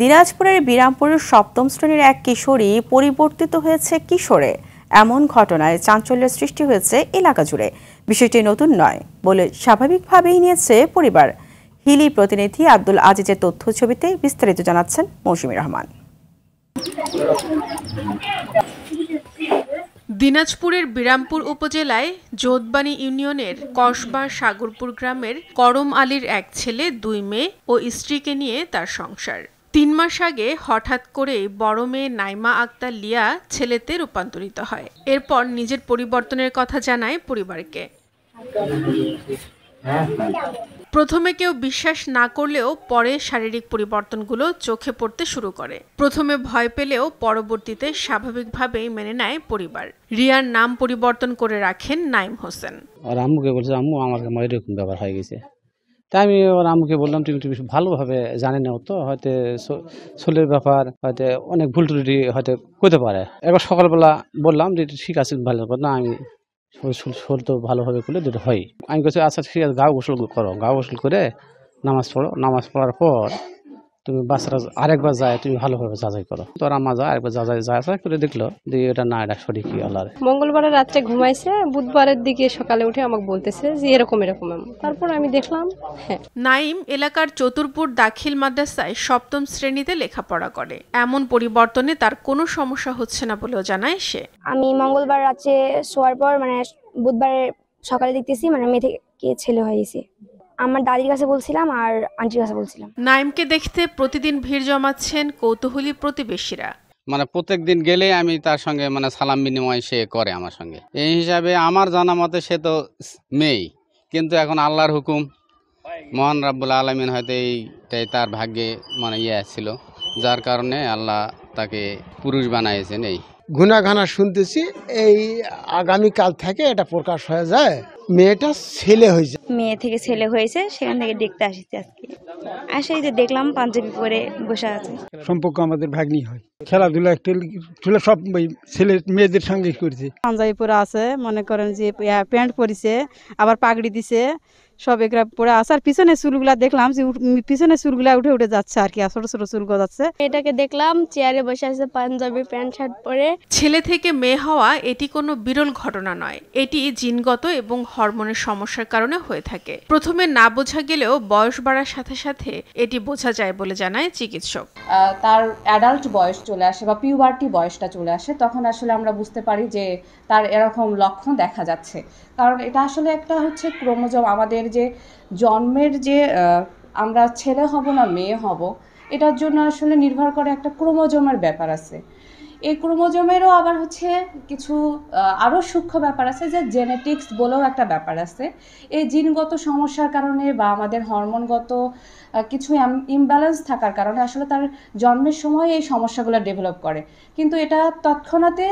দিনাজপুরের বিরামপুরের সপ্তম শ্রেণীর এক কিশোরী পরিবর্তিত হয়েছে কিশোরে এমন ঘটনায় চাঞ্চল্যের সৃষ্টি হয়েছে এলাকা জুড়ে বিষয়টি নতুন নয় বলে স্বাভাবিকভাবেই নিয়েছে পরিবার হিলি প্রতিনিধি আব্দুল আজিজের তথ্য ছবিতে বিস্তারিত জানাচ্ছেন মৌসুমী রহমান দিনাজপুরের বিরামপুর উপজেলায় যোধবাণী ইউনিয়নের কসবা সাগরপুর গ্রামের করম আলীর এক ছেলে দুই মেয়ে ও স্ত্রীকে নিয়ে তার সংসার তিন মাস আগে হঠাৎ করে বড় মেয়ে নাইমা আক্তার লিয়া ছেলেতে রূপান্তরিত হয় এরপর নিজের পরিবর্তনের কথা জানায় পরিবারকে প্রথমে কেউ বিশ্বাস না করলেও পরে শারীরিক পরিবর্তনগুলো চোখে পড়তে শুরু করে প্রথমে ভয় পেলেও পরবর্তীতে স্বাভাবিকভাবেই মেনে নেয় পরিবার রিয়ার নাম পরিবর্তন করে রাখেন নাইম হোসেন আর আম্মুকে বলছে আম্মু আমার এরকম ব্যাপার হয়ে গেছে তাই আমি ওর আম্মুকে বললাম তুমি তুমি ভালোভাবে জানে নাও তো হয়তো শরীরের ব্যাপার হয়তো অনেক ভুল ত্রুটি হয়তো করতে পারে একবার সকালবেলা বললাম যে ঠিক আছে ভালো না আমি শরীর তো ভালোভাবে করলে যেটা হয় আমি কাছে আচ্ছা ঠিক আছে গা গোসল করো গা গোসল করে নামাজ পড়ো নামাজ পড়ার পর তুমি বাসরা আরেকবার যায় তুমি ভালোভাবে যাচাই করো তোরা মা যায় আরেকবার যাচাই যাচাই করে দেখলো যে এটা না এটা সঠিক আল্লাহ মঙ্গলবারের রাত্রে ঘুমাইছে বুধবারের দিকে সকালে উঠে আমাকে বলতেছে যে এরকম এরকম তারপর আমি দেখলাম হ্যাঁ নাইম এলাকার চতুরপুর দাখিল মাদ্রাসায় সপ্তম শ্রেণীতে লেখাপড়া করে এমন পরিবর্তনে তার কোনো সমস্যা হচ্ছে না বলেও জানায় সে আমি মঙ্গলবার রাত্রে শোয়ার পর মানে বুধবারের সকালে দেখতেছি মানে মেয়ে থেকে ছেলে হয়েছে আমার দাদির কাছে বলছিলাম আর আন্টির কাছে বলছিলাম নাইমকে দেখতে প্রতিদিন ভিড় জমাচ্ছেন কৌতূহলী প্রতিবেশীরা মানে প্রত্যেক দিন গেলে আমি তার সঙ্গে মানে সালাম বিনিময় সে করে আমার সঙ্গে এই হিসাবে আমার জানা মতে সে তো মেয়ে কিন্তু এখন আল্লাহর হুকুম মহান রাব্বুল আলমিন হয়তো এইটাই তার ভাগ্যে মানে ইয়ে ছিল যার কারণে আল্লাহ তাকে পুরুষ বানিয়েছেন এই ঘুনাঘানা শুনতেছি এই আগামীকাল থেকে এটা প্রকাশ হয়ে যায় মেয়েটা ছেলে হয়েছে মেয়ে থেকে ছেলে হয়েছে সেখান থেকে দেখতে আসছি আজকে আসে যে দেখলাম পাঞ্জাবি পরে বসে আছে সম্পর্ক আমাদের ভাগ্নি হয় খেলাধুলা একটু সব ছেলে মেয়েদের সঙ্গে করছে পাঞ্জাবি পরে আছে মনে করেন যে প্যান্ট পরিছে আবার পাগড়ি দিছে সব এগুলা পরে আসার পিছনে পিছনের চুলগুলা দেখলাম যে পিছনের চুলগুলা উঠে উঠে যাচ্ছে আর কি ছোট ছোট চুল গজাচ্ছে এটাকে দেখলাম চেয়ারে বসে আছে পাঞ্জাবি প্যান্ট শার্ট পরে ছেলে থেকে মেয়ে হওয়া এটি কোনো বিরল ঘটনা নয় এটি জিনগত এবং হরমোনের সমস্যার কারণে হয়ে থাকে প্রথমে না বোঝা গেলেও বয়স বাড়ার সাথে সাথে এটি বোঝা যায় বলে জানায় চিকিৎসক তার অ্যাডাল্ট বয়স চলে আসে বা পিউবার্টি বয়সটা চলে আসে তখন আসলে আমরা বুঝতে পারি যে তার এরকম লক্ষণ দেখা যাচ্ছে কারণ এটা আসলে একটা হচ্ছে ক্রোমোজম আমাদের আমাদের যে জন্মের যে আমরা ছেলে হব না মেয়ে হব এটার জন্য আসলে নির্ভর করে একটা ক্রোমোজোমের ব্যাপার আছে এই ক্রোমোজোমেরও আবার হচ্ছে কিছু আরও সূক্ষ্ম ব্যাপার আছে যে জেনেটিক্স বলেও একটা ব্যাপার আছে এই জিনগত সমস্যার কারণে বা আমাদের হরমোনগত কিছু ইমব্যালেন্স থাকার কারণে আসলে তার জন্মের সময় এই সমস্যাগুলো ডেভেলপ করে কিন্তু এটা তৎক্ষণাতে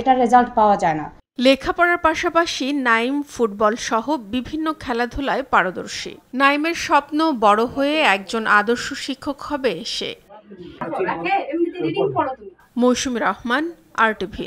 এটা রেজাল্ট পাওয়া যায় না লেখাপড়ার পাশাপাশি নাইম ফুটবল সহ বিভিন্ন খেলাধুলায় পারদর্শী নাইমের স্বপ্ন বড় হয়ে একজন আদর্শ শিক্ষক হবে সে আচ্ছা, মৌসুমী রহমান টিভি